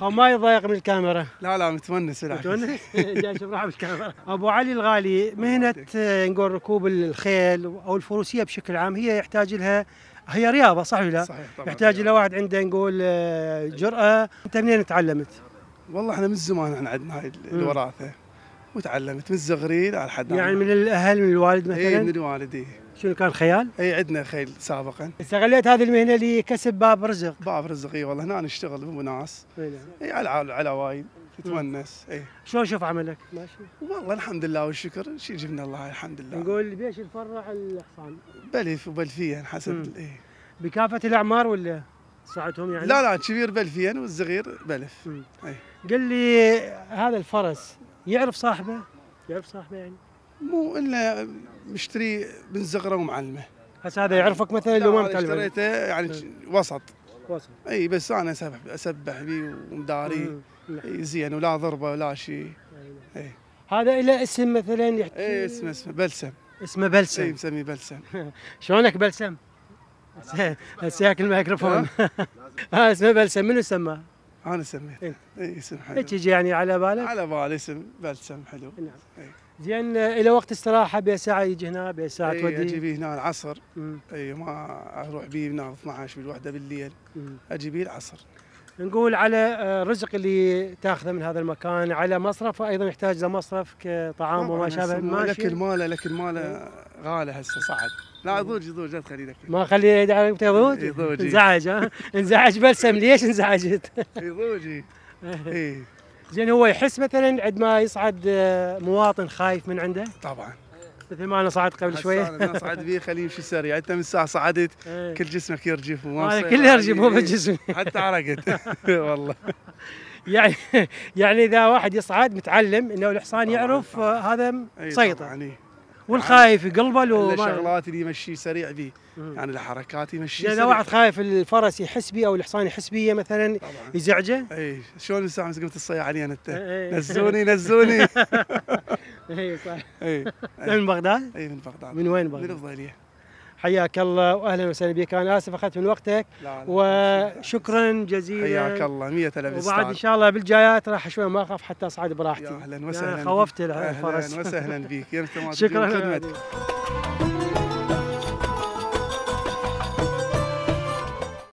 خو ما يضايق من الكاميرا لا لا متونس بالعكس متونس جاي اشوف بالكاميرا ابو علي الغالي مهنه آه، نقول ركوب الخيل او الفروسيه بشكل عام هي يحتاج لها هي رياضه صح ولا لا؟ صحيح طبعا يحتاج الى واحد عنده نقول آه، جراه انت منين تعلمت؟ والله احنا من زمان احنا عندنا هاي الوراثه وتعلمت من الصغرين على حد يعني من الاهل من الوالد إيه، مثلا؟ اي من الوالد إيه. شنو كان خيال؟ اي عندنا خيل سابقا استغليت هذه المهنه لكسب باب رزق باب رزق اي والله هنا نعم، نشتغل بوناس نعم. اي على على وايد تتونس اي شلون شوف عملك؟ ماشي والله الحمد لله والشكر شي جبنا الله الحمد لله نقول بيش الفرع الحصان بلف وبلفيا حسب اي بكافه الاعمار ولا ساعتهم يعني؟ لا لا كبير بلفيا والصغير بلف اي قل لي هذا الفرس يعرف صاحبه؟ يعرف صاحبه يعني؟ مو الا مشتري بن زغره ومعلمه بس هذا يعرفك مثلا لو ما متعلم اشتريته يعني وسط وسط اي بس انا اسبح اسبح بيه ومداري اي زين ولا ضربه ولا شيء اي هذا له اسم مثلا يحكي اي اسمه اسمه بلسم اسمه بلسم اي مسميه بلسم شلونك بلسم؟ هسه ياكل الميكروفون اسمه بلسم منو سماه؟ انا سميت اي إيه، اسم حلو هيك يعني على بالك؟ على بالي اسم بلسم حلو نعم إيه. زين الى وقت استراحه بها ساعه يجي هنا بها ساعه ايه تودي اجي بيه هنا العصر اي ما اروح بيه هنا 12 بالوحده بالليل اجي بيه العصر نقول على الرزق آه، اللي تاخذه من هذا المكان على مصرف وايضا يحتاج لمصرف كطعام وما شابه ماشي لك ماله لك ماله غالي هسه صعب لا يضوج يضوج لا تخلي لك ما خلي يضوج يضوج انزعج ها انزعج بلسم ليش انزعجت؟ يضوج اي زين هو يحس مثلا عندما يصعد آه، مواطن خايف من عنده؟ طبعا مثل ما انا صعدت قبل شويه انا صعد بيه خليه يمشي سريع انت من الساعه صعدت إيه. كل جسمك يرجف وما آه، كله يرجف مو بجسمي حتى عرقت والله يعني يعني اذا واحد يصعد متعلم انه الحصان يعرف آه، هذا مسيطر إيه، إيه. يعني والخايف يقلبل الشغلات اللي يمشي سريع بي يعني الحركات يمشي اذا واحد خايف الفرس يحس بي او الحصان يحس بي مثلا يزعجه اي شلون الساعه ساعه مسكت الصياعه علي انا نزوني نزوني اي أيوة، صح اي أيوة. من بغداد؟ اي أيوة، من بغداد من وين بغداد؟ من الفضيليه حياك الله واهلا وسهلا بك انا اسف اخذت من وقتك لا لا وشكرا جزيلا حياك الله 100 الف وبعد ان شاء الله بالجايات راح شوي ما اخاف حتى اصعد براحتي يا اهلا وسهلا خوفت الفرس اهلا وسهلا بك شكرا خدمتك